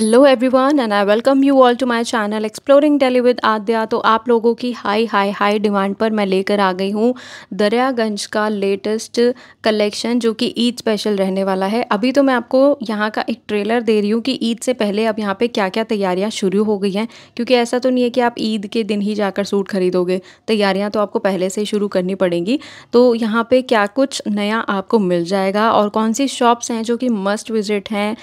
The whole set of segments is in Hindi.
Hello everyone and I welcome you all to my channel exploring daily with Aadya तो आप लोगों की हाई हाई हाई डिमांड पर मैं लेकर आ गई हूँ दरियागंज का लेटेस्ट कलेक्शन जो कि ईद स्पेशल रहने वाला है अभी तो मैं आपको यहाँ का एक ट्रेलर दे रही हूँ कि ईद से पहले अब यहाँ पे क्या क्या तैयारियाँ शुरू हो गई हैं क्योंकि ऐसा तो नहीं है कि आप ईद के दिन ही जाकर सूट खरीदोगे तैयारियाँ तो आपको पहले से ही शुरू करनी पड़ेंगी तो यहाँ पर क्या कुछ नया आपको मिल जाएगा और कौन सी शॉप्स हैं जो कि मस्ट विज़िट हैं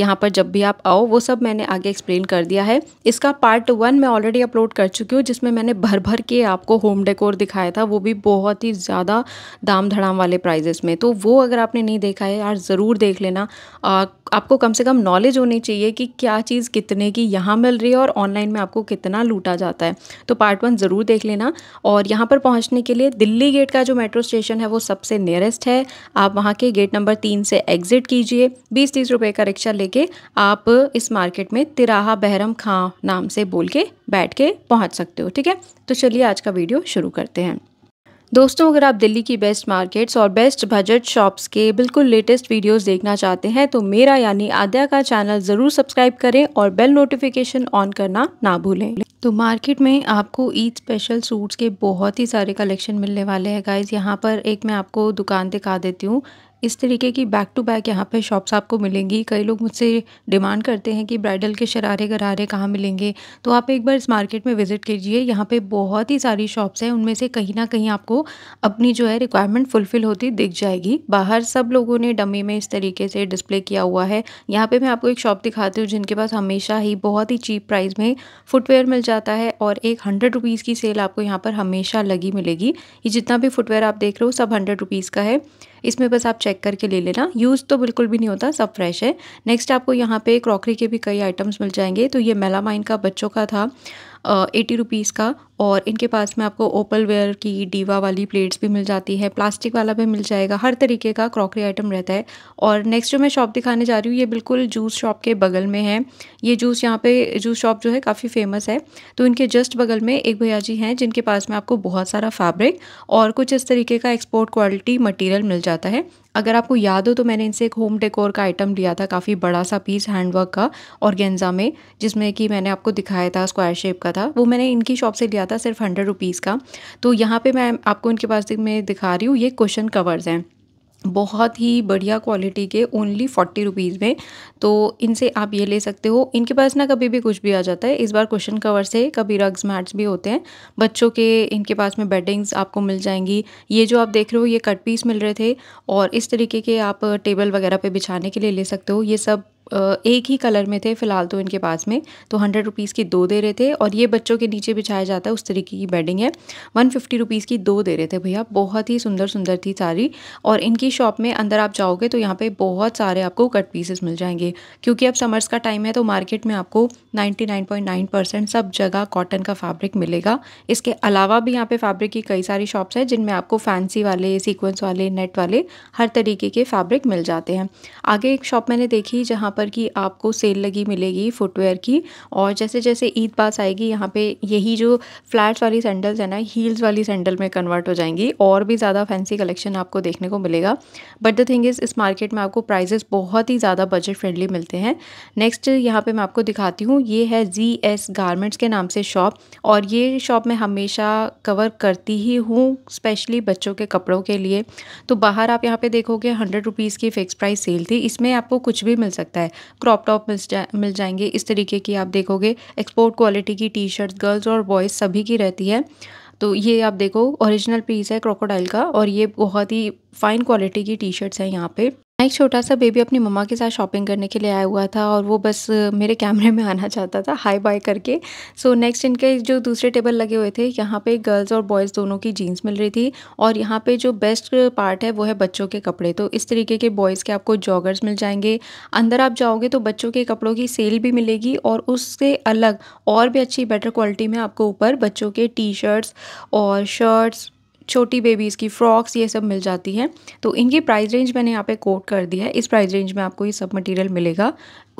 यहाँ पर जब भी आप आओ वो सब मैंने आगे एक्सप्लेन कर दिया है इसका पार्ट वन मैं ऑलरेडी अपलोड कर चुकी हूँ जिसमें मैंने भर भर के आपको होम डेकोर दिखाया था वो भी बहुत ही ज़्यादा दाम धड़ाम वाले प्राइजेस में तो वो अगर आपने नहीं देखा है यार ज़रूर देख लेना आ, आपको कम से कम नॉलेज होनी चाहिए कि क्या चीज़ कितने की यहाँ मिल रही है और ऑनलाइन में आपको कितना लूटा जाता है तो पार्ट वन ज़रूर देख लेना और यहाँ पर पहुँचने के लिए दिल्ली गेट का जो मेट्रो स्टेशन है वो सबसे नियरेस्ट है आप वहाँ के गेट नंबर तीन से एग्ज़िट कीजिए बीस तीस रुपये का रिक्शा लेके आप इस मार्केट में तिराहा बहरम खां नाम से बोल के बैठ के पहुँच सकते हो ठीक है तो चलिए आज का वीडियो शुरू करते हैं दोस्तों अगर आप दिल्ली की बेस्ट मार्केट्स और बेस्ट बजट शॉप्स के बिल्कुल लेटेस्ट वीडियोस देखना चाहते हैं तो मेरा यानी आद्या का चैनल ज़रूर सब्सक्राइब करें और बेल नोटिफिकेशन ऑन करना ना भूलें तो मार्केट में आपको ईद स्पेशल सूट्स के बहुत ही सारे कलेक्शन मिलने वाले हैं गाइज यहाँ पर एक मैं आपको दुकान दिखा देती हूँ इस तरीके की बैक टू बैक यहाँ पे शॉप्स आपको मिलेंगी कई लोग मुझसे डिमांड करते हैं कि ब्राइडल के शरारे गरारे कहाँ मिलेंगे तो आप एक बार इस मार्केट में विज़िट कीजिए यहाँ पे बहुत ही सारी शॉप्स हैं उनमें से कहीं ना कहीं आपको अपनी जो है रिक्वायरमेंट फुलफ़िल होती दिख जाएगी बाहर सब लोगों ने डमी में इस तरीके से डिस्प्ले किया हुआ है यहाँ पर मैं आपको एक शॉप दिखाती हूँ जिनके पास हमेशा ही बहुत ही चीप प्राइस में फुटवेयर मिल जाता है और एक हंड्रेड रुपीज़ की सेल आपको यहाँ पर हमेशा लगी मिलेगी ये जितना भी फुटवेयर आप देख रहे हो सब हंड्रेड रुपीज़ का है इसमें बस आप चेक करके ले लेना यूज़ तो बिल्कुल भी नहीं होता सब फ्रेश है नेक्स्ट आपको यहाँ पे क्रॉकरी के भी कई आइटम्स मिल जाएंगे तो ये मेलामाइन का बच्चों का था एटी रुपीज़ का और इनके पास में आपको ओपल वेयर की डीवा वाली प्लेट्स भी मिल जाती है प्लास्टिक वाला भी मिल जाएगा हर तरीके का क्रॉकरी आइटम रहता है और नेक्स्ट जो मैं शॉप दिखाने जा रही हूँ ये बिल्कुल जूस शॉप के बगल में है ये जूस यहाँ पे जूस शॉप जो है काफ़ी फेमस है तो इनके जस्ट बगल में एक भैया जी हैं जिनके पास में आपको बहुत सारा फैब्रिक और कुछ इस तरीके का एक्सपोर्ट क्वालिटी मटीरियल मिल जाता है अगर आपको याद हो तो मैंने इनसे एक होम डेकोर का आइटम लिया था काफ़ी बड़ा सा पीस हैंडवर्क का और में जिसमें कि मैंने आपको दिखाया था स्क्वायर शेप का था वो मैंने इनकी शॉप से लिया था सिर्फ हंड्रेड रुपीज़ का तो यहाँ पर मैं आपको इनके पास में दिखा रही हूँ ये क्वेश्चन कवर्स हैं बहुत ही बढ़िया क्वालिटी के ओनली फोर्टी रुपीज़ में तो इनसे आप ये ले सकते हो इनके पास ना कभी भी कुछ भी आ जाता है इस बार क्वेश्चन कवर से कभी रग्स मैट्स भी होते हैं बच्चों के इनके पास में बेडिंग्स आपको मिल जाएंगी ये जो आप देख रहे हो ये कट पीस मिल रहे थे और इस तरीके के आप टेबल वगैरह पे बिछाने के लिए ले सकते हो ये सब एक ही कलर में थे फ़िलहाल तो इनके पास में तो हंड्रेड रुपीज़ की दो दे रहे थे और ये बच्चों के नीचे बिछाया जाता है उस तरीके की बेडिंग है वन फिफ्टी रुपीज़ की दो दे रहे थे भैया बहुत ही सुंदर सुंदर थी सारी और इनकी शॉप में अंदर आप जाओगे तो यहाँ पर बहुत सारे आपको कट पीसेस मिल जाएंगे क्योंकि अब समर्स का टाइम है तो मार्केट में आपको नाइन्टी सब जगह कॉटन का फैब्रिक मिलेगा इसके अलावा भी यहाँ पर फैब्रिक की कई सारी शॉप्स हैं जिनमें आपको फैंसी वाले सीक्वेंस वाले नेट वाले हर तरीके के फैब्रिक मिल जाते हैं आगे एक शॉप मैंने देखी जहाँ पर कि आपको सेल लगी मिलेगी फुटवेयर की और जैसे जैसे ईद पास आएगी यहाँ पे यही जो फ्लैट्स वाली सैंडल्स है ना हील्स वाली सैंडल में कन्वर्ट हो जाएंगी और भी ज़्यादा फैंसी कलेक्शन आपको देखने को मिलेगा बट द थिंग इज़ इस मार्केट में आपको प्राइजेस बहुत ही ज़्यादा बजट फ्रेंडली मिलते हैं नेक्स्ट यहाँ पर मैं आपको दिखाती हूँ ये है जी एस गारमेंट्स के नाम से शॉप और ये शॉप मैं हमेशा कवर करती ही हूँ स्पेशली बच्चों के कपड़ों के लिए तो बाहर आप यहाँ पे देखोगे हंड्रेड रुपीज़ की फ़िक्स प्राइस सेल थी इसमें आपको कुछ भी मिल सकता है है क्रॉप टॉप मिल जा मिल जाएंगे इस तरीके की आप देखोगे एक्सपोर्ट क्वालिटी की टी शर्ट गर्ल्स और बॉयज़ सभी की रहती है तो ये आप देखो ओरिजिनल पीस है क्रोकोडाइल का और ये बहुत ही फ़ाइन क्वालिटी की टी शर्ट्स हैं यहाँ पे एक छोटा-सा बेबी अपनी मम्मा के साथ शॉपिंग करने के लिए आया हुआ था और वो बस मेरे कैमरे में आना चाहता था, हाई बाय करके। सो नेक्स्ट इनके जो दूसरे टेबल लगे हुए थे, यहाँ पे गर्ल्स और बॉयज़ दोनों की जीन्स मिल रही थी और यहाँ पे जो बेस्ट पार्ट है, वो है बच्चों के कपड़े। तो इस तरीके के बॉयज़ के आपको जॉगर्स मिल जाएंगे अंदर आप जाओगे तो बच्चों के कपड़ों की सेल भी मिलेगी और उससे अलग और भी अच्छी बेटर क्वालिटी में आपको ऊपर बच्चों के टी-शर्ट्स और शर्ट्स छोटी बेबीज़ की फ्रॉक्स ये सब मिल जाती हैं तो इनकी प्राइस रेंज मैंने यहाँ पे कोट कर दी है इस प्राइस रेंज में आपको ये सब मटेरियल मिलेगा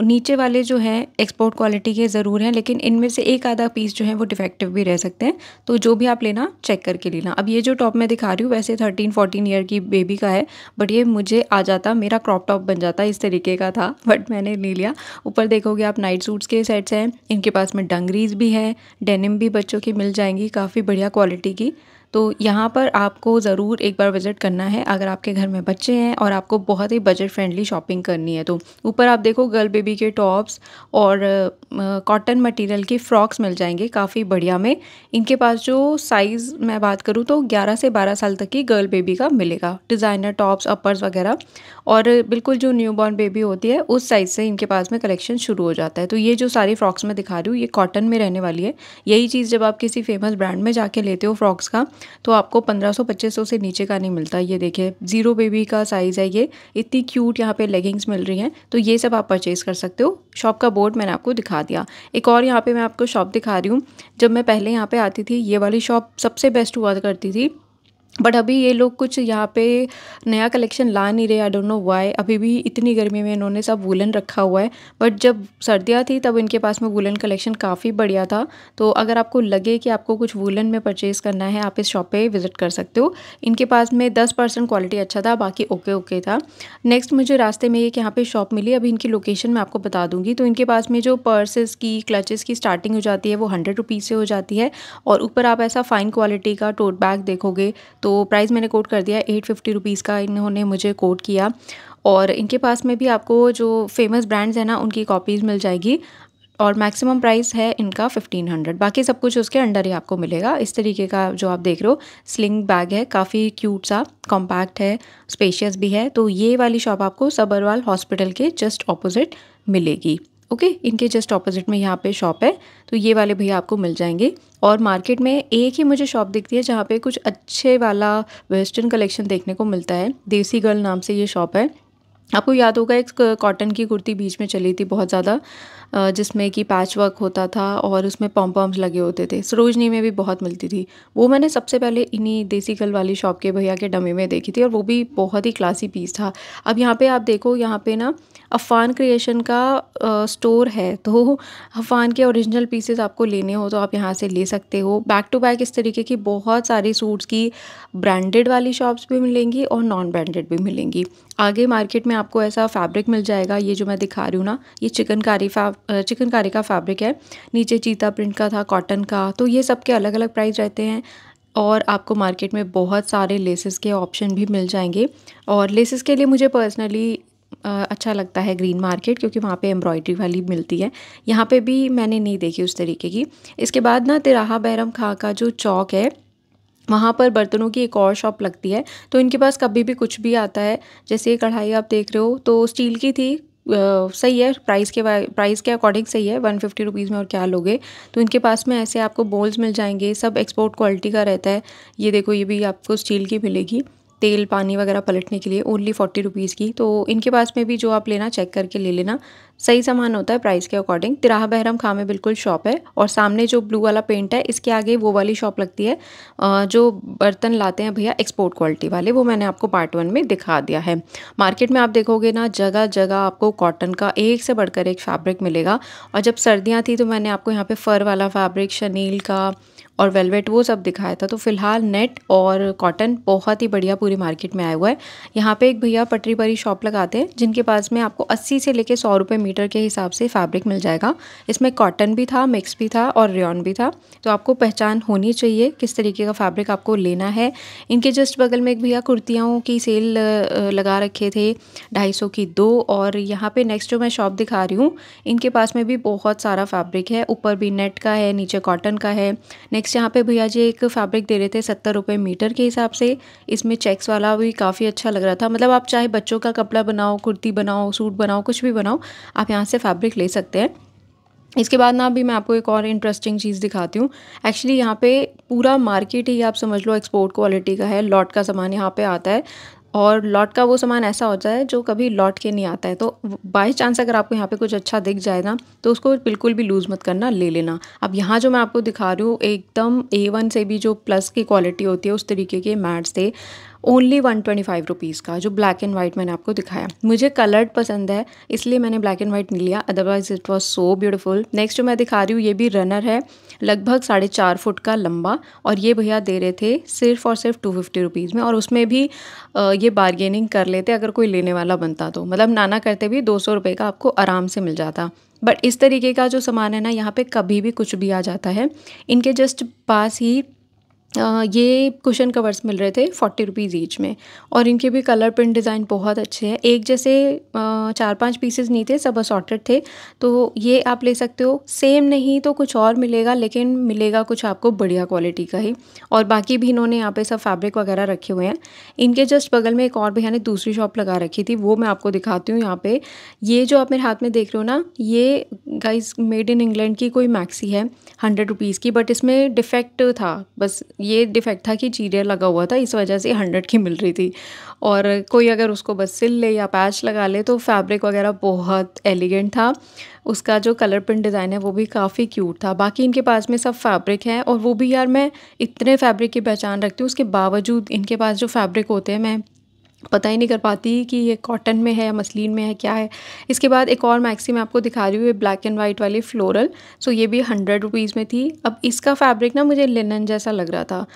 नीचे वाले जो हैं एक्सपोर्ट क्वालिटी के ज़रूर हैं लेकिन इनमें से एक आधा पीस जो है वो डिफेक्टिव भी रह सकते हैं तो जो भी आप लेना चेक करके लेना अब ये जो टॉप मैं दिखा रही हूँ वैसे थर्टीन फोर्टीन ईयर की बेबी का है बट ये मुझे आ जाता मेरा क्रॉप टॉप बन जाता इस तरीके का था बट मैंने ले लिया ऊपर देखोगे आप नाइट सूट्स के सेट्स हैं इनके पास में डंगरीज भी हैं डेनिम भी बच्चों की मिल जाएंगी काफ़ी बढ़िया क्वालिटी की तो यहाँ पर आपको ज़रूर एक बार विज़िट करना है अगर आपके घर में बच्चे हैं और आपको बहुत ही बजट फ्रेंडली शॉपिंग करनी है तो ऊपर आप देखो गर्ल बेबी के टॉप्स और कॉटन मटेरियल के फ़्रॉक्स मिल जाएंगे काफ़ी बढ़िया में इनके पास जो साइज़ मैं बात करूँ तो ग्यारह से बारह साल तक की गर्ल बेबी का मिलेगा डिज़ाइनर टॉप्स अपर्स वगैरह और बिल्कुल जो न्यू बॉर्न बेबी होती है उस साइज़ से इनके पास में कलेक्शन शुरू हो जाता है तो ये जो सारी फ्रॉक्स मैं दिखा रही हूँ ये कॉटन में रहने वाली है यही चीज़ जब आप किसी फेमस ब्रांड में जाके लेते हो फ्रॉक्स का तो आपको पंद्रह सौ पच्चीस सौ से नीचे का नहीं मिलता ये देखिए ज़ीरो बेबी का साइज़ है ये इतनी क्यूट यहाँ पे लेगिंग्स मिल रही हैं तो ये सब आप परचेज़ कर सकते हो शॉप का बोर्ड मैंने आपको दिखा दिया एक और यहाँ पर मैं आपको शॉप दिखा रही हूँ जब मैं पहले यहाँ पर आती थी ये वाली शॉप सबसे बेस्ट हुआ करती थी बट अभी ये लोग कुछ यहाँ पे नया कलेक्शन ला नहीं रहे आई डोंट नो वाई अभी भी इतनी गर्मी में इन्होंने सब वुलन रखा हुआ है बट जब सर्दियाँ थी तब इनके पास में वुलन कलेक्शन काफ़ी बढ़िया था तो अगर आपको लगे कि आपको कुछ वुलन में परचेज़ करना है आप इस शॉप पे विज़िट कर सकते हो इनके पास में दस परसेंट क्वालिटी अच्छा था बाकी ओके ओके था नेक्स्ट मुझे रास्ते में एक यहाँ पर शॉप मिली अभी इनकी लोकेशन मैं आपको बता दूँगी तो इनके पास में जो पर्सेस की क्लचेस की स्टार्टिंग हो जाती है वो हंड्रेड रुपीज़ से हो जाती है और ऊपर आप ऐसा फ़ाइन क्वालिटी का टोट बैग देखोगे तो तो प्राइस मैंने कोट कर दिया एट फिफ्टी रुपीज़ का इन्होंने मुझे कोट किया और इनके पास में भी आपको जो फेमस ब्रांड्स हैं ना उनकी कॉपीज़ मिल जाएगी और मैक्सिमम प्राइस है इनका फिफ्टीन हंड्रेड बाकी सब कुछ उसके अंडर ही आपको मिलेगा इस तरीके का जो आप देख रहे हो स्लिंग बैग है काफ़ी क्यूट सा कॉम्पैक्ट है स्पेशियस भी है तो ये वाली शॉप आपको सबरवाल हॉस्पिटल के जस्ट ऑपोजिट मिलेगी ओके इनके जस्ट ऑपोजिट में यहाँ पे शॉप है तो ये वाले भैया आपको मिल जाएंगे और मार्केट में एक ही मुझे शॉप दिखती है जहाँ पे कुछ अच्छे वाला वेस्टर्न कलेक्शन देखने को मिलता है देसी गर्ल नाम से ये शॉप है आपको याद होगा एक कॉटन की कुर्ती बीच में चली थी बहुत ज़्यादा जिसमें कि पैच वर्क होता था और उसमें पॉम लगे होते थे सरोजनी में भी बहुत मिलती थी वो मैंने सबसे पहले इन्हीं देसी कल वाली शॉप के भैया के डमे में देखी थी और वो भी बहुत ही क्लासी पीस था अब यहाँ पे आप देखो यहाँ पे ना अफ़ान क्रिएशन का आ, स्टोर है तो अफ़ान के ओरिजिनल पीसेस आपको लेने हो तो आप यहाँ से ले सकते हो बैक टू बैक इस तरीके की बहुत सारी सूट्स की ब्रांडेड वाली शॉप्स भी मिलेंगी और नॉन ब्रांडेड भी मिलेंगी आगे मार्केट में आपको ऐसा फैब्रिक मिल जाएगा ये जो मैं दिखा रही हूँ ना ये चिकनकारी फैब चिकनकारी का फैब्रिक है नीचे चीता प्रिंट का था कॉटन का तो ये सब के अलग अलग प्राइस रहते हैं और आपको मार्केट में बहुत सारे लेसेस के ऑप्शन भी मिल जाएंगे और लेसेस के लिए मुझे पर्सनली अच्छा लगता है ग्रीन मार्केट क्योंकि वहाँ पे एम्ब्रॉयडरी वाली मिलती है यहाँ पे भी मैंने नहीं देखी उस तरीके की इसके बाद ना तिराहा बैरम खां का जो चौक है वहाँ पर बर्तनों की एक और शॉप लगती है तो इनके पास कभी भी कुछ भी आता है जैसे ये कढ़ाई आप देख रहे हो तो स्टील की थी सही है प्राइस के प्राइस के अकॉर्डिंग सही है वन फिफ्टी रुपीज़ में और क्या लोगे तो इनके पास में ऐसे आपको बोल्स मिल जाएंगे सब एक्सपोर्ट क्वालिटी का रहता है ये देखो ये भी आपको स्टील की मिलेगी तेल पानी वगैरह पलटने के लिए ओनली फोर्टी रुपीज़ की तो इनके पास में भी जो आप लेना चेक करके ले लेना सही सामान होता है प्राइस के अकॉर्डिंग तिराह बहरम खां में बिल्कुल शॉप है और सामने जो ब्लू वाला पेंट है इसके आगे वो वाली शॉप लगती है जो बर्तन लाते हैं भैया एक्सपोर्ट क्वालिटी वाले वो मैंने आपको पार्ट वन में दिखा दिया है मार्केट में आप देखोगे ना जगह जगह आपको कॉटन का एक से बढ़कर एक फैब्रिक मिलेगा और जब सर्दियाँ थी तो मैंने आपको यहाँ पर फ़र वाला फैब्रिक शनील का और वेलवेट वो सब दिखाया था तो फ़िलहाल नेट और कॉटन बहुत ही बढ़िया पूरी मार्केट में आया हुआ है यहाँ पे एक भैया पटरी परी शॉप लगाते हैं जिनके पास में आपको 80 से लेके सौ रुपये मीटर के हिसाब से फैब्रिक मिल जाएगा इसमें कॉटन भी था मिक्स भी था और रेन भी था तो आपको पहचान होनी चाहिए किस तरीके का फैब्रिक आपको लेना है इनके जस्ट बगल में एक भैया कुर्तियों की सेल लगा रखे थे ढाई की दो और यहाँ पर नेक्स्ट जो मैं शॉप दिखा रही हूँ इनके पास में भी बहुत सारा फैब्रिक है ऊपर भी नेट का है नीचे कॉटन का है नेक्स्ट नेक्स्ट यहाँ पे भैया जी एक फैब्रिक दे रहे थे सत्तर रुपये मीटर के हिसाब से इसमें चेक्स वाला भी काफ़ी अच्छा लग रहा था मतलब आप चाहे बच्चों का कपड़ा बनाओ कुर्ती बनाओ सूट बनाओ कुछ भी बनाओ आप यहाँ से फैब्रिक ले सकते हैं इसके बाद ना अभी मैं आपको एक और इंटरेस्टिंग चीज़ दिखाती हूँ एक्चुअली यहाँ पे पूरा मार्केट ही आप समझ लो एक्सपोर्ट क्वालिटी का है लॉट का सामान यहाँ पे आता है और लॉट का वो सामान ऐसा होता है जो कभी लॉट के नहीं आता है तो बाई चांस अगर आपको यहाँ पे कुछ अच्छा दिख जाए ना तो उसको बिल्कुल भी लूज़ मत करना ले लेना अब यहाँ जो मैं आपको दिखा रही हूँ एकदम ए वन से भी जो प्लस की क्वालिटी होती है उस तरीके के मैट्स थे only one twenty five rupees का जो ब्लैक एंड वाइट मैंने आपको दिखाया मुझे कलर्ड पसंद है इसलिए मैंने ब्लैक एंड वाइट लिया otherwise it was so beautiful next जो मैं दिखा रही हूँ ये भी रनर है लगभग साढ़े चार फुट का लंबा और ये भैया दे रहे थे सिर्फ और सिर्फ टू फिफ्टी रुपीज़ में और उसमें भी ये बारगेनिंग कर लेते अगर कोई लेने वाला बनता तो मतलब नाना करते भी दो सौ रुपये का आपको आराम से मिल जाता बट इस तरीके का जो सामान है ना यहाँ पे कभी भी कुछ भी आ जाता है इनके जस्ट पास ही ये कुशन कवर्स मिल रहे थे फोर्टी रुपीज़ ईच में और इनके भी कलर प्रिंट डिज़ाइन बहुत अच्छे हैं एक जैसे चार पांच पीसेस नहीं थे सब असॉर्टेड थे तो ये आप ले सकते हो सेम नहीं तो कुछ और मिलेगा लेकिन मिलेगा कुछ आपको बढ़िया क्वालिटी का ही और बाकी भी इन्होंने यहाँ पे सब फैब्रिक वगैरह रखे हुए हैं इनके जस्ट बगल में एक और भैया ने दूसरी शॉप लगा रखी थी वो मैं आपको दिखाती हूँ यहाँ पर ये जो आप मेरे हाथ में देख रहे हो ना ये गाइज मेड इन इंग्लैंड की कोई मैक्सी है हंड्रेड रुपीज़ की बट इसमें डिफेक्ट था बस ये डिफेक्ट था कि चीरिया लगा हुआ था इस वजह से हंड्रेड की मिल रही थी और कोई अगर उसको बस सिल ले या पैच लगा ले तो फैब्रिक वगैरह बहुत एलिगेंट था उसका जो कलर प्रिंट डिज़ाइन है वो भी काफ़ी क्यूट था बाकी इनके पास में सब फैब्रिक है और वो भी यार मैं इतने फैब्रिक की पहचान रखती हूँ उसके बावजूद इनके पास जो फैब्रिक होते हैं मैं पता ही नहीं कर पाती कि ये कॉटन में है या मसलिन में है क्या है इसके बाद एक और मैक्सी मैं आपको दिखा रही हूँ ये ब्लैक एंड वाइट वाली फ्लोरल सो ये भी हंड्रेड रुपीज़ में थी अब इसका फैब्रिक ना मुझे लिनन जैसा लग रहा था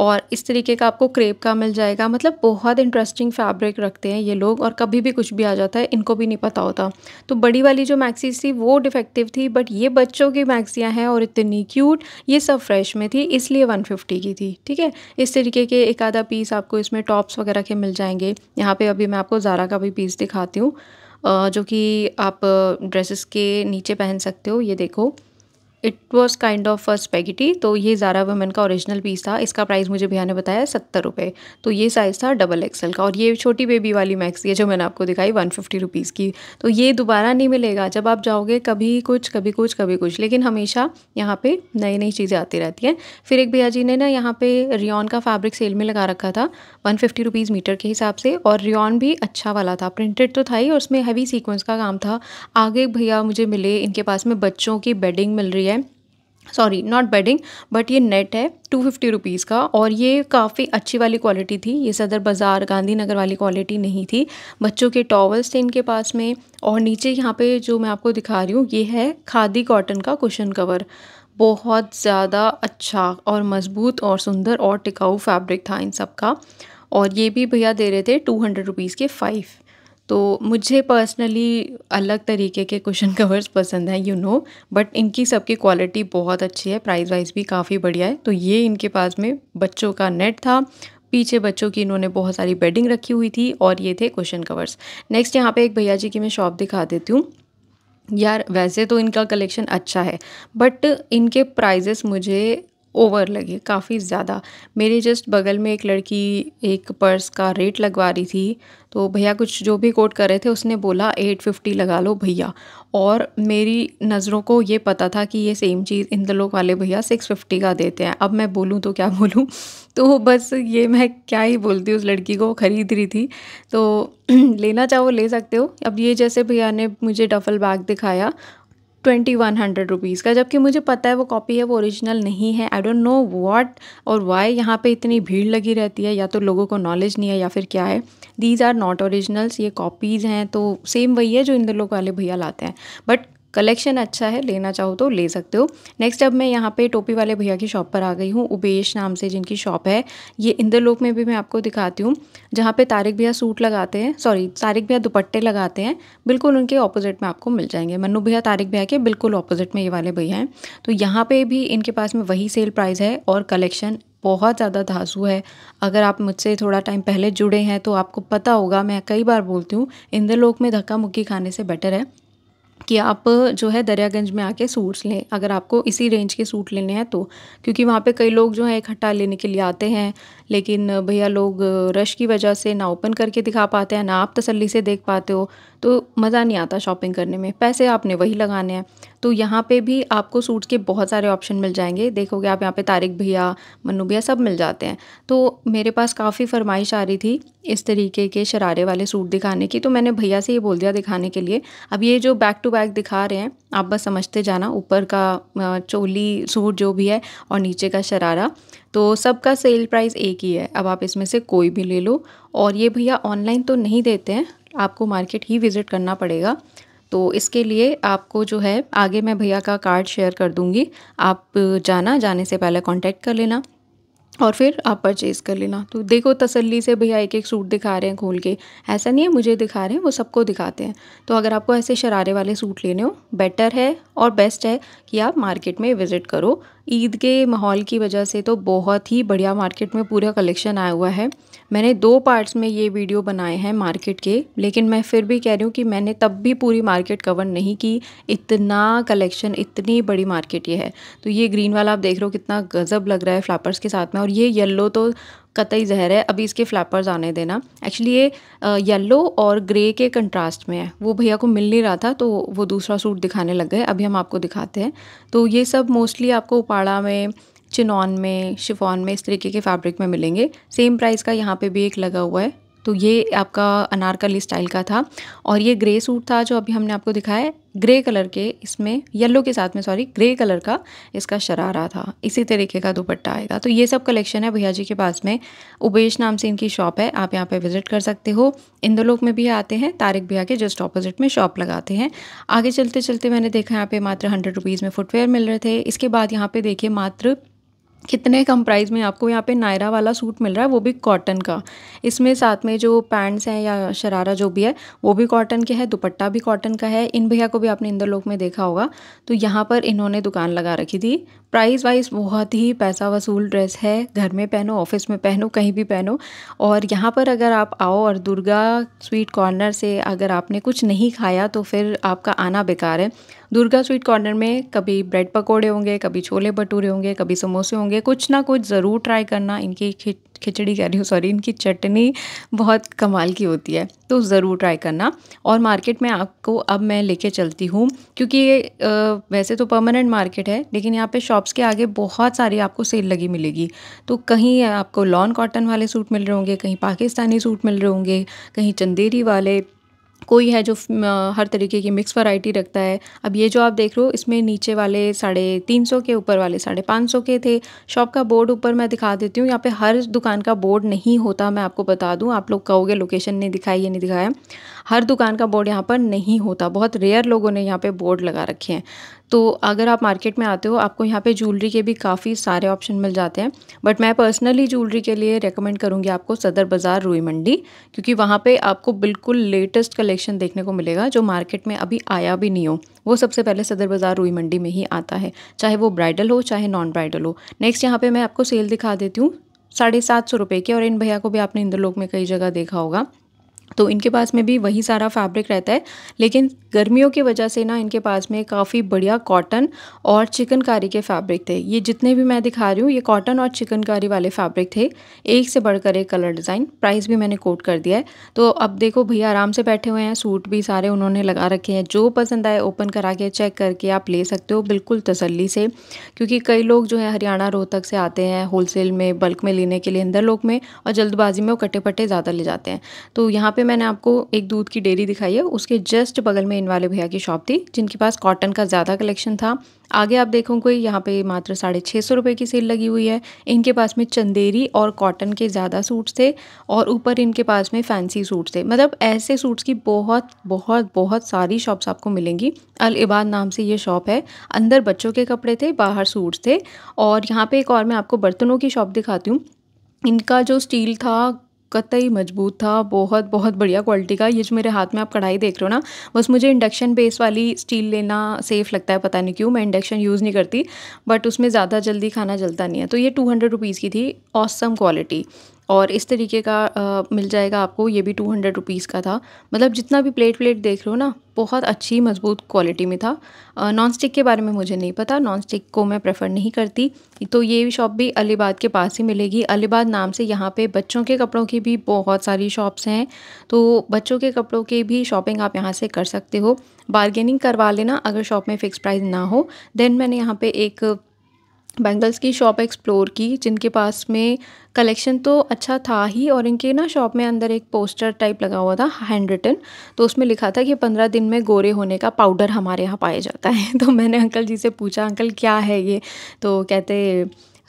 और इस तरीके का आपको क्रेप का मिल जाएगा मतलब बहुत इंटरेस्टिंग फैब्रिक रखते हैं ये लोग और कभी भी कुछ भी आ जाता है इनको भी नहीं पता होता तो बड़ी वाली जो मैक्सीज थी वो डिफेक्टिव थी बट ये बच्चों की मैक्सियाँ हैं और इतनी क्यूट ये सब फ्रेश में थी इसलिए वन की थी ठीक है इस तरीके के एक आधा पीस आपको इसमें टॉप्स वगैरह के मिल जाएंगे यहाँ पर अभी मैं आपको ज़ारा का भी पीस दिखाती हूँ जो कि आप ड्रेसेस के नीचे पहन सकते हो ये देखो it was kind of first spaghetti तो ये ज़ारा वमेन का ओरिजिनल पीस था इसका प्राइस मुझे भैया ने बताया सत्तर रुपये तो ये साइज़ था डबल एक्सल का और ये छोटी बेबी वाली मैक्स ये जो मैंने आपको दिखाई वन फिफ्टी रुपीज़ की तो ये दोबारा नहीं मिलेगा जब आप जाओगे कभी कुछ कभी कुछ कभी कुछ लेकिन हमेशा यहाँ पर नई नई चीज़ें आती रहती हैं फिर एक भैया जी ने ना यहाँ पर रियॉन का फैब्रिक सेल में लगा रखा था वन फिफ्टी रुपीज़ मीटर के हिसाब से और रियॉन भी अच्छा वाला था प्रिंटेड तो था ही और उसमें हैवी सीक्वेंस का काम था आगे भैया मुझे मिले इनके पास में बच्चों की बेडिंग मिल रही है सॉरी नॉट बेडिंग बट ये नेट है टू फिफ्टी रुपीज़ का और ये काफ़ी अच्छी वाली क्वालिटी थी ये सदर बाज़ार गांधीनगर वाली क्वालिटी नहीं थी बच्चों के टॉवल्स थे इनके पास में और नीचे यहाँ पे जो मैं आपको दिखा रही हूँ ये है खादी कॉटन का कुशन कवर बहुत ज़्यादा अच्छा और मज़बूत और सुंदर और टिकाऊ फैब्रिक था इन सब का और ये भी भैया दे रहे थे टू हंड्रेड रुपीज़ के फ़ाइव तो मुझे पर्सनली अलग तरीके के कुशन कवर्स पसंद हैं यू नो बट इनकी सबकी क्वालिटी बहुत अच्छी है प्राइस वाइज भी काफ़ी बढ़िया है तो ये इनके पास में बच्चों का नेट था पीछे बच्चों की इन्होंने बहुत सारी बेडिंग रखी हुई थी और ये थे क्वेश्चन कवर्स नेक्स्ट यहाँ पे एक भैया जी की मैं शॉप दिखा देती हूँ यार वैसे तो इनका कलेक्शन अच्छा है बट इनके प्राइजेस मुझे ओवर लगे काफ़ी ज़्यादा मेरे जस्ट बगल में एक लड़की एक पर्स का रेट लगवा रही थी तो भैया कुछ जो भी कोट कर रहे थे उसने बोला एट फिफ्टी लगा लो भैया और मेरी नज़रों को ये पता था कि ये सेम चीज़ इन दलोक वाले भैया सिक्स फिफ्टी का देते हैं अब मैं बोलूँ तो क्या बोलूँ तो बस ये मैं क्या ही बोलती उस लड़की को ख़रीद रही थी तो लेना चाहो ले सकते हो अब ये जैसे भैया ने मुझे डफल बैग दिखाया ट्वेंटी वन हंड्रेड रुपीज़ का जबकि मुझे पता है वो कॉपी है वो ओरिजिनल नहीं है आई डोंट नो वॉट और वाई यहाँ पे इतनी भीड़ लगी रहती है या तो लोगों को नॉलेज नहीं है या फिर क्या है दीज आर नॉट ओरिजिनल्स ये कॉपीज़ हैं तो सेम वही है जो इन लोग वाले भैया लाते हैं बट कलेक्शन अच्छा है लेना चाहो तो ले सकते हो नेक्स्ट अब मैं यहाँ पे टोपी वाले भैया की शॉप पर आ गई हूँ उबेश नाम से जिनकी शॉप है ये इंद्रलोक में भी मैं आपको दिखाती हूँ जहाँ पे तारिक भैया सूट लगाते हैं सॉरी तारिक भैया दुपट्टे लगाते हैं बिल्कुल उनके ऑपोजिट में आपको मिल जाएंगे मन्नू भैया तारिक भैया के बिल्कुल ऑपोजिट में ये वाले भैया हैं तो यहाँ पर भी इनके पास में वही सेल प्राइस है और कलेक्शन बहुत ज़्यादा धासू है अगर आप मुझसे थोड़ा टाइम पहले जुड़े हैं तो आपको पता होगा मैं कई बार बोलती हूँ इंद्रलोक में धक्का मुक्की खाने से बेटर है कि आप जो है दरियागंज में आके सूट्स लें अगर आपको इसी रेंज के सूट लेने हैं तो क्योंकि वहाँ पे कई लोग जो है इकट्ठा लेने के लिए आते हैं लेकिन भैया लोग रश की वजह से ना ओपन करके दिखा पाते हैं ना आप तसल्ली से देख पाते हो तो मज़ा नहीं आता शॉपिंग करने में पैसे आपने वही लगाने हैं तो यहाँ पे भी आपको सूट्स के बहुत सारे ऑप्शन मिल जाएंगे देखोगे आप यहाँ पे तारिक भैया मनु भैया सब मिल जाते हैं तो मेरे पास काफ़ी फरमाइश आ रही थी इस तरीके के शरारे वाले सूट दिखाने की तो मैंने भैया से ये बोल दिया दिखाने के लिए अब ये जो बैक टू बैक दिखा रहे हैं आप बस समझते जाना ऊपर का चोली सूट जो भी है और नीचे का शरारा तो सबका सेल प्राइस एक ही है अब आप इसमें से कोई भी ले लो और ये भैया ऑनलाइन तो नहीं देते हैं आपको मार्केट ही विज़िट करना पड़ेगा तो इसके लिए आपको जो है आगे मैं भैया का कार्ड शेयर कर दूँगी आप जाना जाने से पहले कांटेक्ट कर लेना और फिर आप परचेज़ कर लेना तो देखो तसल्ली से भैया एक एक सूट दिखा रहे हैं खोल के ऐसा नहीं है मुझे दिखा रहे हैं वो सबको दिखाते हैं तो अगर आपको ऐसे शरारे वाले सूट लेने हो बेटर है और बेस्ट है कि आप मार्केट में विज़िट करो ईद के माहौल की वजह से तो बहुत ही बढ़िया मार्केट में पूरा कलेक्शन आया हुआ है मैंने दो पार्ट्स में ये वीडियो बनाए हैं मार्केट के लेकिन मैं फिर भी कह रही हूँ कि मैंने तब भी पूरी मार्केट कवर नहीं की इतना कलेक्शन इतनी बड़ी मार्केट ये है तो ये ग्रीन वाला आप देख रहे हो कितना गज़ब लग रहा है फ्लापर्स के साथ में और ये येल्लो तो कतई जहर है अभी इसके फ्लैपर्स आने देना एक्चुअली ये येलो और ग्रे के कंट्रास्ट में है वो भैया को मिल नहीं रहा था तो वो दूसरा सूट दिखाने लग गए अभी हम आपको दिखाते हैं तो ये सब मोस्टली आपको उपाड़ा में चिनॉन में शिफॉन में इस तरीके के फैब्रिक में मिलेंगे सेम प्राइस का यहाँ पे भी एक लगा हुआ है तो ये आपका अनारकली स्टाइल का था और ये ग्रे सूट था जो अभी हमने आपको दिखाया ग्रे कलर के इसमें येलो के साथ में सॉरी ग्रे कलर का इसका शरारा था इसी तरीके का दुपट्टा आएगा तो ये सब कलेक्शन है भैया जी के पास में उबेश नाम से इनकी शॉप है आप यहाँ पे विजिट कर सकते हो इंदोलोक में भी आते हैं तारिक भैया के जस्ट ऑपोजिट में शॉप लगाते हैं आगे चलते चलते मैंने देखा यहाँ पे मात्र हंड्रेड रुपीज़ में फुटवेयर मिल रहे थे इसके बाद यहाँ पे देखिए मात्र कितने कम प्राइस में आपको यहाँ पे नायरा वाला सूट मिल रहा है वो भी कॉटन का इसमें साथ में जो पैंट्स हैं या शरारा जो भी है वो भी कॉटन के है दुपट्टा भी कॉटन का है इन भैया को भी आपने इंदर लोक में देखा होगा तो यहाँ पर इन्होंने दुकान लगा रखी थी प्राइस वाइज बहुत ही पैसा वसूल ड्रेस है घर में पहनो ऑफिस में पहनो कहीं भी पहनो और यहाँ पर अगर आप आओ और दुर्गा स्वीट कॉर्नर से अगर आपने कुछ नहीं खाया तो फिर आपका आना बेकार है दुर्गा स्वीट कॉर्नर में कभी ब्रेड पकौड़े होंगे कभी छोले भटूरे होंगे कभी समोसे होंगे कुछ ना कुछ ज़रूर ट्राई करना इनकी खिचड़ी कह रही हूँ सॉरी इनकी चटनी बहुत कमाल की होती है तो ज़रूर ट्राई करना और मार्केट में आपको अब मैं लेके चलती हूँ क्योंकि ये वैसे तो परमानेंट मार्केट है लेकिन यहाँ पे शॉप्स के आगे बहुत सारी आपको सेल लगी मिलेगी तो कहीं आपको लॉन कॉटन वाले सूट मिल रहे होंगे कहीं पाकिस्तानी सूट मिल रहे होंगे कहीं चंदेरी वाले कोई है जो हर तरीके की मिक्स वैरायटी रखता है अब ये जो आप देख रहे हो इसमें नीचे वाले साढ़े तीन सौ के ऊपर वाले साढ़े पाँच सौ के थे शॉप का बोर्ड ऊपर मैं दिखा देती हूँ यहाँ पे हर दुकान का बोर्ड नहीं होता मैं आपको बता दूँ आप लोग कहोगे लोकेशन नहीं दिखाई ये नहीं दिखाया हर दुकान का बोर्ड यहाँ पर नहीं होता बहुत रेयर लोगों ने यहाँ पर बोर्ड लगा रखे हैं तो अगर आप मार्केट में आते हो आपको यहाँ पे ज्वेलरी के भी काफ़ी सारे ऑप्शन मिल जाते हैं बट मैं पर्सनली ज्वेलरी के लिए रेकमेंड करूँगी आपको सदर बाज़ार रूई मंडी क्योंकि वहाँ पे आपको बिल्कुल लेटेस्ट कलेक्शन देखने को मिलेगा जो मार्केट में अभी आया भी नहीं हो वो सबसे पहले सदर बाज़ार रूई मंडी में ही आता है चाहे वो ब्राइडल हो चाहे नॉन ब्राइडल हो नेक्स्ट यहाँ पर मैं आपको सेल दिखा देती हूँ साढ़े सात सौ रुपये की और इन भैया को भी आपने इंद्रलोक में कई जगह देखा होगा तो इनके पास में भी वही सारा फैब्रिक रहता है लेकिन गर्मियों की वजह से ना इनके पास में काफ़ी बढ़िया कॉटन और चिकनकारी के फैब्रिक थे ये जितने भी मैं दिखा रही हूँ ये कॉटन और चिकनकारी वाले फैब्रिक थे एक से बढ़कर एक कलर डिज़ाइन प्राइस भी मैंने कोट कर दिया है तो अब देखो भैया आराम से बैठे हुए हैं सूट भी सारे उन्होंने लगा रखे हैं जो पसंद आए ओपन करा के चेक करके आप ले सकते हो बिल्कुल तसली से क्योंकि कई लोग जो है हरियाणा रोहतक से आते हैं होलसेल में बल्क में लेने के लिए अंदर लोग में और जल्दबाजी में वो कट्टे पट्टे ज़्यादा ले जाते हैं तो यहाँ पर पे मैंने आपको एक दूध की डेयरी दिखाई है उसके जस्ट बगल में इन वाले भैया की शॉप थी जिनके पास कॉटन का ज़्यादा कलेक्शन था आगे आप देखोगे यहाँ पे मात्र साढ़े छः सौ रुपये की सेल लगी हुई है इनके पास में चंदेरी और कॉटन के ज़्यादा सूट्स थे और ऊपर इनके पास में फैंसी सूट्स थे मतलब ऐसे सूट्स की बहुत बहुत बहुत सारी शॉप्स आपको मिलेंगी अल इबाद नाम से ये शॉप है अंदर बच्चों के कपड़े थे बाहर सूट्स थे और यहाँ पर एक और मैं आपको बर्तनों की शॉप दिखाती हूँ इनका जो स्टील था कतई मजबूत था बहुत बहुत बढ़िया क्वालिटी का ये जो मेरे हाथ में आप कढ़ाई देख रहे हो ना बस मुझे इंडक्शन बेस वाली स्टील लेना सेफ़ लगता है पता नहीं क्यों मैं इंडक्शन यूज़ नहीं करती बट उसमें ज़्यादा जल्दी खाना जलता नहीं है तो ये टू हंड्रेड रुपीज़ की थी औसम क्वालिटी और इस तरीके का आ, मिल जाएगा आपको ये भी टू हंड्रेड रुपीज़ का था मतलब जितना भी प्लेट प्लेट देख लो ना बहुत अच्छी मज़बूत क्वालिटी में था नॉन स्टिक के बारे में मुझे नहीं पता नॉन स्टिक को मैं प्रेफर नहीं करती तो ये शॉप भी अलीबाग के पास ही मिलेगी अलीबाग नाम से यहाँ पे बच्चों के कपड़ों की भी बहुत सारी शॉप्स हैं तो बच्चों के कपड़ों की भी शॉपिंग आप यहाँ से कर सकते हो बार्गेनिंग करवा लेना अगर शॉप में फ़िक्स प्राइस ना हो देन मैंने यहाँ पर एक बैंगल्स की शॉप एक्सप्लोर की जिनके पास में कलेक्शन तो अच्छा था ही और इनके ना शॉप में अंदर एक पोस्टर टाइप लगा हुआ था हैंड रिटन तो उसमें लिखा था कि पंद्रह दिन में गोरे होने का पाउडर हमारे यहाँ पाया जाता है तो मैंने अंकल जी से पूछा अंकल क्या है ये तो कहते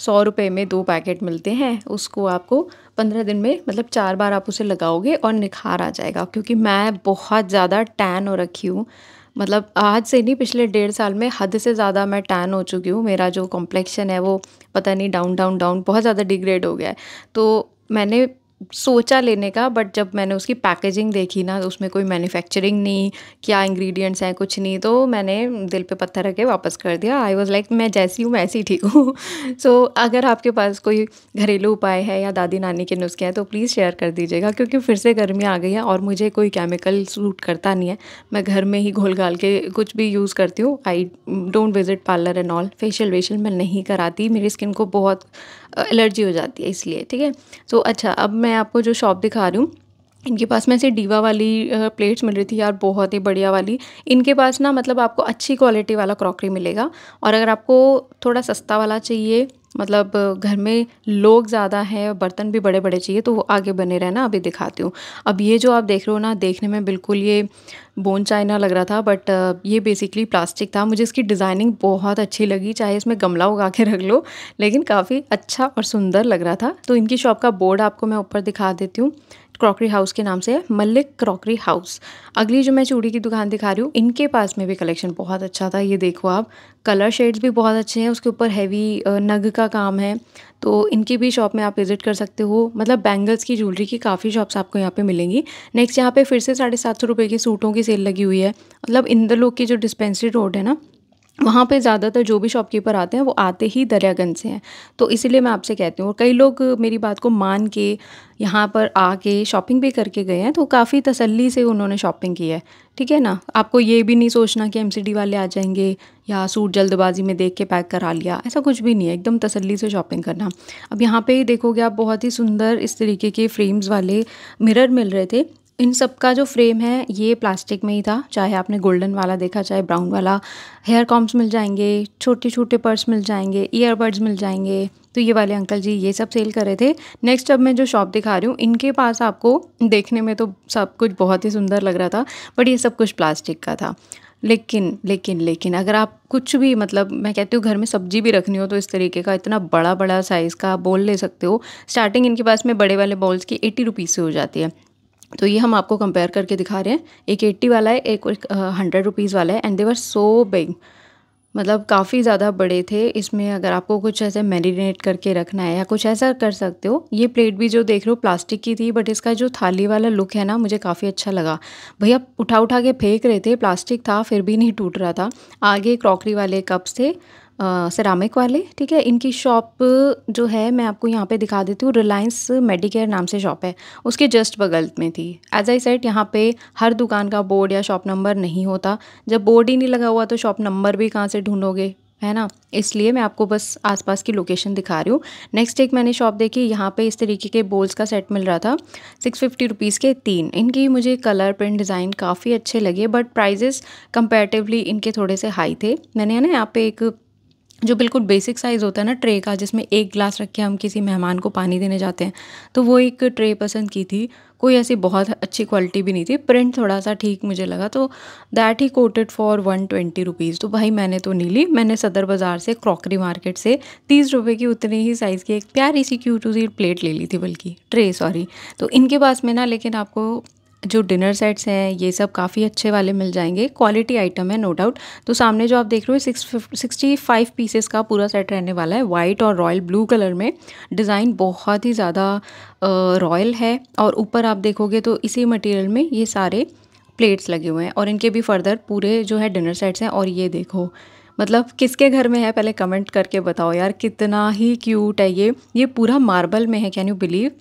सौ रुपये में दो पैकेट मिलते हैं उसको आपको पंद्रह दिन में मतलब चार बार आप उसे लगाओगे और निखार आ जाएगा क्योंकि मैं बहुत ज़्यादा टैन हो रखी हूँ मतलब आज से नहीं पिछले डेढ़ साल में हद से ज़्यादा मैं टैन हो चुकी हूँ मेरा जो कॉम्प्लेक्शन है वो पता नहीं डाउन डाउन डाउन बहुत ज़्यादा डिग्रेड हो गया है तो मैंने सोचा लेने का बट जब मैंने उसकी पैकेजिंग देखी ना तो उसमें कोई मैन्युफैक्चरिंग नहीं क्या इंग्रेडिएंट्स हैं कुछ नहीं तो मैंने दिल पे पत्थर रखे वापस कर दिया आई वाज लाइक मैं जैसी हूँ वैसी ही ठीक हूँ सो so, अगर आपके पास कोई घरेलू उपाय है या दादी नानी के नुस्खे हैं तो प्लीज़ शेयर कर दीजिएगा क्योंकि फिर से गर्मी आ गई है और मुझे कोई केमिकल सूट करता नहीं है मैं घर में ही घोल घाल के कुछ भी यूज़ करती हूँ I don't visit parlour and all facial वेशियल मैं नहीं कराती मेरी स्किन को बहुत एलर्जी हो जाती है इसलिए ठीक है सो अच्छा अब मैं मैं आपको जो शॉप दिखा रही हूँ इनके पास में ऐसे डीवा वाली प्लेट्स मिल रही थी यार बहुत ही बढ़िया वाली इनके पास ना मतलब आपको अच्छी क्वालिटी वाला क्रॉकरी मिलेगा और अगर आपको थोड़ा सस्ता वाला चाहिए मतलब घर में लोग ज़्यादा हैं बर्तन भी बड़े बड़े चाहिए तो वो आगे बने रहे ना अभी दिखाती हूँ अब ये जो आप देख रहे हो ना देखने में बिल्कुल ये बोन चाइना लग रहा था बट ये बेसिकली प्लास्टिक था मुझे इसकी डिज़ाइनिंग बहुत अच्छी लगी चाहे इसमें गमला उगा के रख लो लेकिन काफ़ी अच्छा और सुंदर लग रहा था तो इनकी शॉप का बोर्ड आपको मैं ऊपर दिखा देती हूँ क्रॉकरी हाउस के नाम से है मल्लिक क्रॉकरी हाउस अगली जो मैं चूड़ी की दुकान दिखा रही हूँ इनके पास में भी कलेक्शन बहुत अच्छा था ये देखो आप कलर शेड्स भी बहुत अच्छे हैं उसके ऊपर हैवी नग का काम है तो इनकी भी शॉप में आप विज़िट कर सकते हो मतलब बैंगल्स की ज्वेलरी की काफ़ी शॉप्स आपको यहाँ पे मिलेंगी नेक्स्ट यहाँ पे फिर से साढ़े सात सौ रुपये की सूटों की सेल लगी हुई है मतलब इंदर लोग की जो डिस्पेंसरी रोड है ना वहाँ पे ज़्यादातर जो भी शॉपकीपर आते हैं वो आते ही दरियागंज से हैं तो इसीलिए मैं आपसे कहती हूँ और कई लोग मेरी बात को मान के यहाँ पर आके शॉपिंग भी करके गए हैं तो काफ़ी तसल्ली से उन्होंने शॉपिंग की है ठीक है ना आपको ये भी नहीं सोचना कि एमसीडी वाले आ जाएंगे या सूट जल्दबाजी में देख के पैक करा लिया ऐसा कुछ भी नहीं है एकदम तसल्ली से शॉपिंग करना अब यहाँ ही देखोगे आप बहुत ही सुंदर इस तरीके के फ्रेम्स वाले मिरर मिल रहे थे इन सब का जो फ्रेम है ये प्लास्टिक में ही था चाहे आपने गोल्डन वाला देखा चाहे ब्राउन वाला हेयर कॉम्स मिल जाएंगे छोटे छोटे पर्स मिल जाएंगे ईयरबड्स मिल जाएंगे तो ये वाले अंकल जी ये सब सेल कर रहे थे नेक्स्ट अब मैं जो शॉप दिखा रही हूँ इनके पास आपको देखने में तो सब कुछ बहुत ही सुंदर लग रहा था बट ये सब कुछ प्लास्टिक का था लेकिन लेकिन लेकिन अगर आप कुछ भी मतलब मैं कहती हूँ घर में सब्जी भी रखनी हो तो इस तरीके का इतना बड़ा बड़ा साइज़ का बोल ले सकते हो स्टार्टिंग इनके पास में बड़े वाले बॉल्स की एटी रुपीज़ से हो जाती है तो ये हम आपको कंपेयर करके दिखा रहे हैं एक एट्टी वाला है एक हंड्रेड रुपीज़ वाला है एंड देवर सो बिग मतलब काफ़ी ज़्यादा बड़े थे इसमें अगर आपको कुछ ऐसे मैरिनेट करके रखना है या कुछ ऐसा कर सकते हो ये प्लेट भी जो देख रहे हो प्लास्टिक की थी बट इसका जो थाली वाला लुक है ना मुझे काफ़ी अच्छा लगा भैया उठा उठा के फेंक रहे थे प्लास्टिक था फिर भी नहीं टूट रहा था आगे क्रॉकरी वाले कप्स थे सेरामिक वाले ठीक है इनकी शॉप जो है मैं आपको यहाँ पे दिखा देती हूँ रिलायंस मेडिकेयर नाम से शॉप है उसके जस्ट बगल में थी एज आई सेट यहाँ पे हर दुकान का बोर्ड या शॉप नंबर नहीं होता जब बोर्ड ही नहीं लगा हुआ तो शॉप नंबर भी कहाँ से ढूंढोगे है ना इसलिए मैं आपको बस आसपास की लोकेशन दिखा रही हूँ नेक्स्ट एक मैंने शॉप देखी यहाँ पे इस तरीके के बोल्स का सेट मिल रहा था सिक्स फिफ्टी रुपीज़ के तीन इनकी मुझे कलर प्रिंट डिज़ाइन काफ़ी अच्छे लगे बट प्राइजेस कंपेरेटिवली इनके थोड़े से हाई थे मैंने है ना यहाँ पे एक जो बिल्कुल बेसिक साइज़ होता है ना ट्रे का जिसमें एक ग्लास रख के हम किसी मेहमान को पानी देने जाते हैं तो वो एक ट्रे पसंद की थी कोई ऐसी बहुत अच्छी क्वालिटी भी नहीं थी प्रिंट थोड़ा सा ठीक मुझे लगा तो दैट ही quoted for one twenty rupees तो भाई मैंने तो नहीं ली मैंने सदर बाज़ार से क्रॉकरी मार्केट से तीस रुपये की उतनी ही साइज़ की एक प्यारी सी क्यू टू जी प्लेट ले ली थी बल्कि ट्रे सॉरी तो इनके पास में ना लेकिन आपको जो डिनर सेट्स हैं ये सब काफ़ी अच्छे वाले मिल जाएंगे क्वालिटी आइटम है नो no डाउट तो सामने जो आप देख रहे हो सिक्स सिक्सटी फाइव पीसेस का पूरा सेट रहने वाला है वाइट और रॉयल ब्लू कलर में डिज़ाइन बहुत ही ज़्यादा रॉयल है और ऊपर आप देखोगे तो इसी मटेरियल में ये सारे प्लेट्स लगे हुए हैं और इनके भी फर्दर पूरे जो है डिनर सेट्स हैं और ये देखो मतलब किसके घर में है पहले कमेंट करके बताओ यार कितना ही क्यूट है ये ये पूरा मार्बल में है कैन यू बिलीव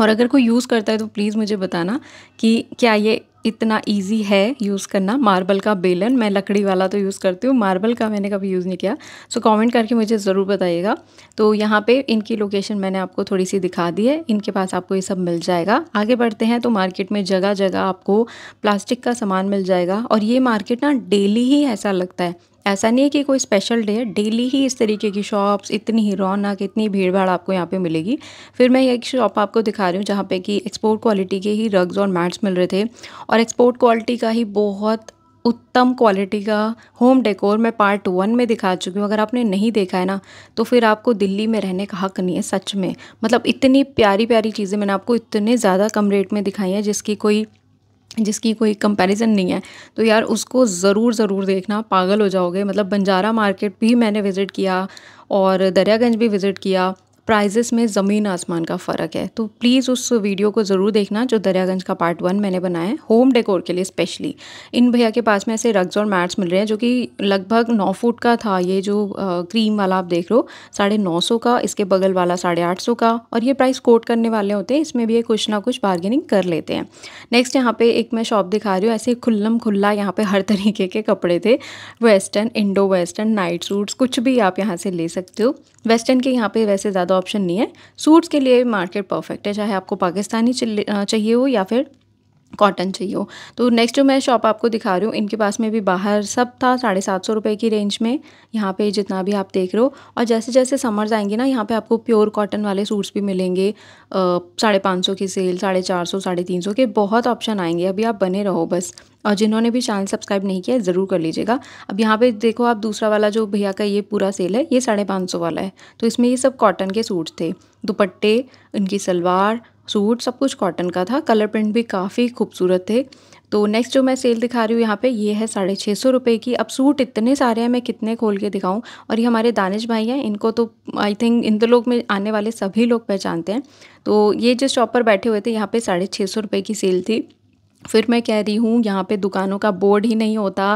और अगर कोई यूज़ करता है तो प्लीज़ मुझे बताना कि क्या ये इतना इजी है यूज़ करना मार्बल का बेलन मैं लकड़ी वाला तो यूज़ करती हूँ मार्बल का मैंने कभी यूज़ नहीं किया सो कमेंट करके मुझे ज़रूर बताइएगा तो यहाँ पे इनकी लोकेशन मैंने आपको थोड़ी सी दिखा दी है इनके पास आपको ये सब मिल जाएगा आगे बढ़ते हैं तो मार्केट में जगह जगह आपको प्लास्टिक का सामान मिल जाएगा और ये मार्केट ना डेली ही ऐसा लगता है ऐसा नहीं है कि कोई स्पेशल डे है डेली ही इस तरीके की शॉप्स इतनी ही रौनक इतनी भीड़ भाड़ आपको यहाँ पे मिलेगी फिर मैं एक शॉप आपको दिखा रही हूँ जहाँ पे कि एक्सपोर्ट क्वालिटी के ही रग्स और मैट्स मिल रहे थे और एक्सपोर्ट क्वालिटी का ही बहुत उत्तम क्वालिटी का होम डेकोर मैं पार्ट वन में दिखा चुकी हूँ अगर आपने नहीं देखा है ना तो फिर आपको दिल्ली में रहने का हक नहीं है सच में मतलब इतनी प्यारी प्यारी चीज़ें मैंने आपको इतने ज़्यादा कम रेट में दिखाई हैं जिसकी कोई जिसकी कोई कंपैरिजन नहीं है तो यार उसको ज़रूर ज़रूर देखना पागल हो जाओगे मतलब बंजारा मार्केट भी मैंने विज़िट किया और दरियागंज भी विज़िट किया प्राइजेस में ज़मीन आसमान का फ़र्क है तो प्लीज़ उस वीडियो को ज़रूर देखना जो दरियागंज का पार्ट वन मैंने बनाया है होम डेकोर के लिए स्पेशली इन भैया के पास में ऐसे रग्स और मैट्स मिल रहे हैं जो कि लगभग नौ फुट का था ये जो आ, क्रीम वाला आप देख रहे हो साढ़े नौ सौ का इसके बगल वाला साढ़े आठ सौ का और ये प्राइस कोट करने वाले होते हैं इसमें भी ये कुछ ना कुछ बार्गेनिंग कर लेते हैं नेक्स्ट यहाँ पर एक मैं शॉप दिखा रही हूँ ऐसे खुल्लम खुल्ला यहाँ पे हर तरीके के कपड़े थे western Indo western night suits कुछ भी आप यहाँ से ले सकते हो वेस्टर्न के यहाँ पर वैसे ज़्यादा ऑप्शन नहीं है सूट्स के लिए मार्केट परफेक्ट है चाहे आपको पाकिस्तानी चाहिए हो या फिर कॉटन चाहिए हो तो नेक्स्ट जो मैं शॉप आपको दिखा रही हूँ इनके पास में भी बाहर सब था साढ़े सात सौ रुपये की रेंज में यहाँ पे जितना भी आप देख रहे हो और जैसे जैसे समर्स आएंगे ना यहाँ पे आपको प्योर कॉटन वाले सूट्स भी मिलेंगे साढ़े पाँच सौ की सेल साढ़े चार सौ साढ़े तीन सौ के बहुत ऑप्शन आएंगे अभी आप बने रहो बस और जिन्होंने भी चैनल सब्सक्राइब नहीं किया है ज़रूर कर लीजिएगा अब यहाँ पे देखो आप दूसरा वाला जो भैया का ये पूरा सेल है ये साढ़े पाँच सौ वाला है तो इसमें ये सब कॉटन के सूट थे दुपट्टे उनकी सलवार सूट सब कुछ कॉटन का था कलर प्रिंट भी काफ़ी खूबसूरत थे तो नेक्स्ट जो मैं सेल दिखा रही हूँ यहाँ पे ये है साढ़े छः सौ रुपये की अब सूट इतने सारे हैं मैं कितने खोल के दिखाऊँ और ये हमारे दानिश भाई हैं इनको तो आई थिंक इन लोग में आने वाले सभी लोग पहचानते हैं तो ये जिस शॉप पर बैठे हुए थे यहाँ पे साढ़े छः सौ रुपये की सेल थी फिर मैं कह रही हूँ यहाँ पे दुकानों का बोर्ड ही नहीं होता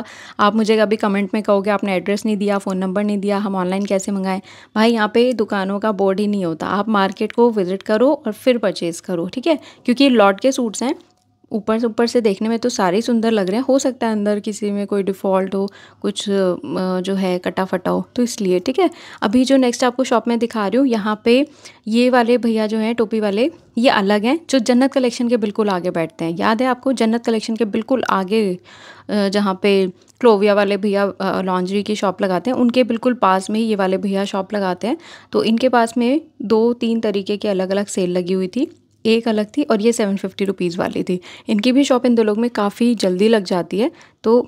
आप मुझे कभी कमेंट में कहोगे आपने एड्रेस नहीं दिया फ़ोन नंबर नहीं दिया हम ऑनलाइन कैसे मंगाएं भाई यहाँ पे दुकानों का बोर्ड ही नहीं होता आप मार्केट को विज़िट करो और फिर परचेज़ करो ठीक है क्योंकि लॉट के सूट्स हैं ऊपर से ऊपर से देखने में तो सारे सुंदर लग रहे हैं हो सकता है अंदर किसी में कोई डिफ़ॉल्ट हो कुछ जो है कटा फटा हो तो इसलिए ठीक है अभी जो नेक्स्ट आपको शॉप में दिखा रही हूँ यहाँ पे ये वाले भैया जो हैं टोपी वाले ये अलग हैं जो जन्नत कलेक्शन के बिल्कुल आगे बैठते हैं याद है आपको जन्नत कलेक्शन के बिल्कुल आगे जहाँ पे क्लोविया वाले भैया लॉन्जरी की शॉप लगाते हैं उनके बिल्कुल पास में ही ये वाले भैया शॉप लगाते हैं तो इनके पास में दो तीन तरीके की अलग अलग सेल लगी हुई थी एक अलग थी और ये सेवन फिफ्टी रुपीज़ वाली थी इनकी भी शॉप इन दो लोग में काफ़ी जल्दी लग जाती है तो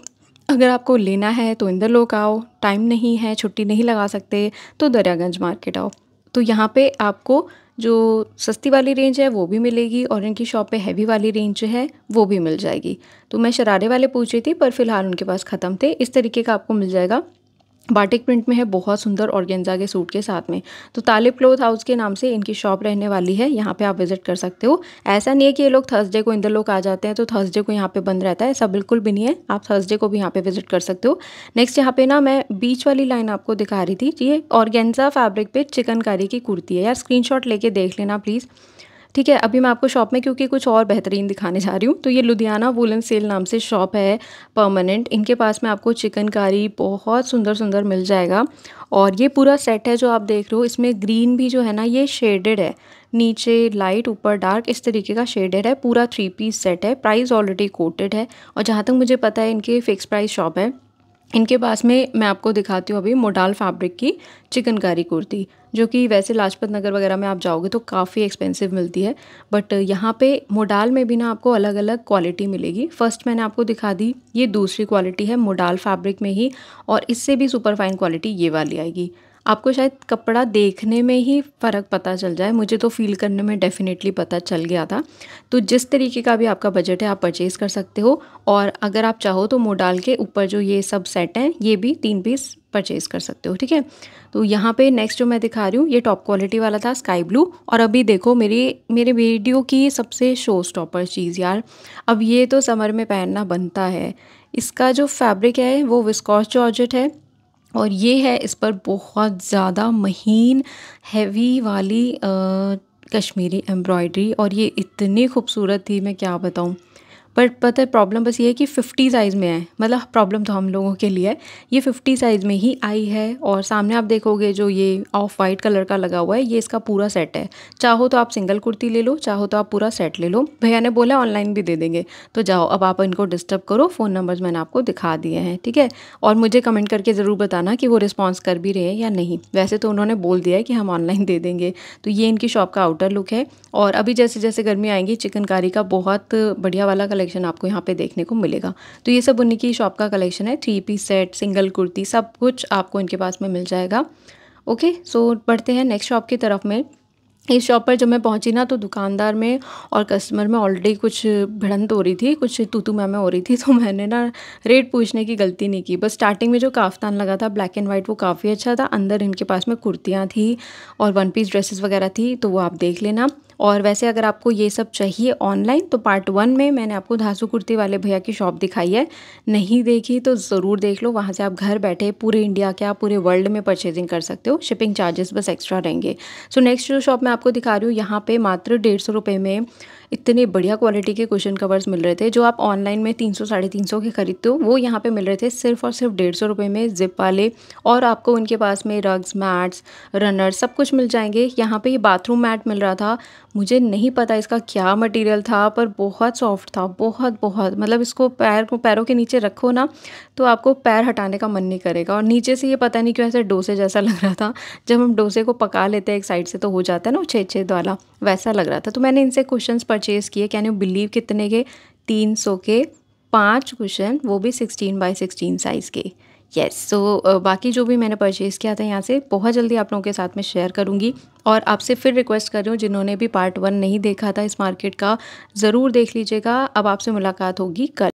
अगर आपको लेना है तो इंदर लोग आओ टाइम नहीं है छुट्टी नहीं लगा सकते तो दरियागंज मार्केट आओ तो यहाँ पे आपको जो सस्ती वाली रेंज है वो भी मिलेगी और इनकी शॉप पे हैवी वाली रेंज है वो भी मिल जाएगी तो मैं शरारे वाले पूछ रही थी पर फिलहाल उनके पास ख़त्म थे इस तरीके का आपको मिल जाएगा बाटिक प्रिंट में है बहुत सुंदर ऑर्गेंजा के सूट के साथ में तो तालिब क्लोथ हाउस के नाम से इनकी शॉप रहने वाली है यहाँ पे आप विजिट कर सकते हो ऐसा नहीं है कि ये लोग थर्सडे को इंदर लोग आ जाते हैं तो थर्सडे को यहाँ पे बंद रहता है ऐसा बिल्कुल भी नहीं है आप थर्सडे को भी यहाँ पे विजिट कर सकते हो नेक्स्ट यहाँ पे ना मैं बीच वाली लाइन आपको दिखा रही थी ये ऑर्गेंजा फैब्रिक पे चिकनकारी की कुर्ती है यार स्क्रीन लेके देख लेना प्लीज़ ठीक है अभी मैं आपको शॉप में क्योंकि कुछ और बेहतरीन दिखाने जा रही हूँ तो ये लुधियाना वुलन सेल नाम से शॉप है परमानेंट इनके पास में आपको चिकनकारी बहुत सुंदर सुंदर मिल जाएगा और ये पूरा सेट है जो आप देख रहे हो इसमें ग्रीन भी जो है ना ये शेडेड है नीचे लाइट ऊपर डार्क इस तरीके का शेडेड है पूरा थ्री पीस सेट है प्राइस ऑलरेडी कोटेड है और जहाँ तक मुझे पता है इनके फ़िक्स प्राइस शॉप है इनके पास में मैं आपको दिखाती हूँ अभी मोडाल फैब्रिक की चिकनकारी कुर्ती जो कि वैसे लाजपत नगर वगैरह में आप जाओगे तो काफ़ी एक्सपेंसिव मिलती है बट यहाँ पे मोडाल में भी ना आपको अलग अलग क्वालिटी मिलेगी फर्स्ट मैंने आपको दिखा दी ये दूसरी क्वालिटी है मोडाल फैब्रिक में ही और इससे भी सुपर फाइन क्वालिटी ये वाली आएगी आपको शायद कपड़ा देखने में ही फ़र्क पता चल जाए मुझे तो फ़ील करने में डेफ़िनेटली पता चल गया था तो जिस तरीके का भी आपका बजट है आप परचेज़ कर सकते हो और अगर आप चाहो तो मोडाल के ऊपर जो ये सब सेट हैं ये भी तीन पीस परचेज़ कर सकते हो ठीक है तो यहाँ पे नेक्स्ट जो मैं दिखा रही हूँ ये टॉप क्वालिटी वाला था स्काई ब्लू और अभी देखो मेरी मेरे वीडियो की सबसे शो स्टॉपर चीज़ यार अब ये तो समर में पहनना बनता है इसका जो फैब्रिक है वो विस्कॉस जॉर्जेट है और ये है इस पर बहुत ज़्यादा महीन हैवी वाली कश्मीरी एम्ब्रॉयडरी और ये इतनी खूबसूरत थी मैं क्या बताऊँ बट पता है प्रॉब्लम बस ये है कि फ़िफ्टी साइज़ में है मतलब प्रॉब्लम तो हम लोगों के लिए है ये फ़िफ्टी साइज़ में ही आई है और सामने आप देखोगे जो ये ऑफ वाइट कलर का लगा हुआ है ये इसका पूरा सेट है चाहो तो आप सिंगल कुर्ती ले लो चाहो तो आप पूरा सेट ले लो भैया ने बोला ऑनलाइन भी दे देंगे तो जाओ अब आप इनको डिस्टर्ब करो फ़ोन नंबर्स मैंने आपको दिखा दिए हैं ठीक है और मुझे कमेंट करके ज़रूर बताना कि वो रिस्पॉन्स कर भी रहे हैं या नहीं वैसे तो उन्होंने बोल दिया है कि हम ऑनलाइन दे देंगे तो ये इनकी शॉप का आउटर लुक है और अभी जैसे जैसे गर्मी आएंगी चिकनकारी का बहुत बढ़िया वाला कलर कलेक्शन आपको यहाँ पे देखने को मिलेगा तो ये सब उन्हीं की शॉप का कलेक्शन है three piece set single kurti सब कुछ आपको इनके पास में मिल जाएगा ओके सो बढ़ते हैं नेक्स्ट शॉप की तरफ में इस शॉप पर जब मैं पहुंची ना तो दुकानदार में और कस्टमर में ऑलरेडी कुछ भिड़ंत हो रही थी कुछ तूतू मैमें हो रही थी तो मैंने ना रेट पूछने की गलती नहीं की बस स्टार्टिंग में जो काफ्तान लगा था ब्लैक एंड वाइट वो काफ़ी अच्छा था अंदर इनके पास में कुर्तियाँ थी और वन पीस ड्रेसेस वगैरह थी तो वो आप देख लेना और वैसे अगर आपको ये सब चाहिए ऑनलाइन तो पार्ट वन में मैंने आपको धासु कुर्ती वाले भैया की शॉप दिखाई है नहीं देखी तो ज़रूर देख लो वहाँ से आप घर बैठे पूरे इंडिया के आप पूरे वर्ल्ड में परचेजिंग कर सकते हो शिपिंग चार्जेस बस एक्स्ट्रा रहेंगे सो नेक्स्ट जो शॉप मैं आपको दिखा रही हूँ यहाँ पर मात्र डेढ़ सौ रुपये में इतने बढ़िया क्वालिटी के क्वेश्चन कवर्स मिल रहे थे जो आप ऑनलाइन में तीन सौ साढ़े तीन सौ के खरीदते हो वो यहाँ पे मिल रहे थे सिर्फ और सिर्फ डेढ़ सौ रुपये में जिप वाले और आपको उनके पास में रग्स मैट्स रनर्स सब कुछ मिल जाएंगे यहाँ पे ये बाथरूम मैट मिल रहा था मुझे नहीं पता इसका क्या मटेरियल था पर बहुत सॉफ्ट था बहुत बहुत मतलब इसको पैर को पैरों के नीचे रखो ना तो आपको पैर हटाने का मन नहीं करेगा और नीचे से ये पता नहीं क्यों ऐसे डोसे जैसा लग रहा था जब हम डोसे को पका लेते हैं एक साइड से तो हो जाता है ना वो छेद छेद वाला वैसा लग रहा था तो मैंने इनसे क्वेश्चन परचेज़ किए कैन यू बिलीव कितने के तीन सौ के पाँच क्वेश्चन वो भी सिक्सटीन बाई सिक्सटीन साइज़ के येस सो uh, बाकी जो भी मैंने परचेज़ किया था यहाँ से बहुत जल्दी आप लोगों के साथ में शेयर करूँगी और आपसे फिर रिक्वेस्ट कर रही हूँ जिन्होंने भी पार्ट वन नहीं देखा था इस मार्केट का ज़रूर देख लीजिएगा अब आपसे मुलाकात होगी कल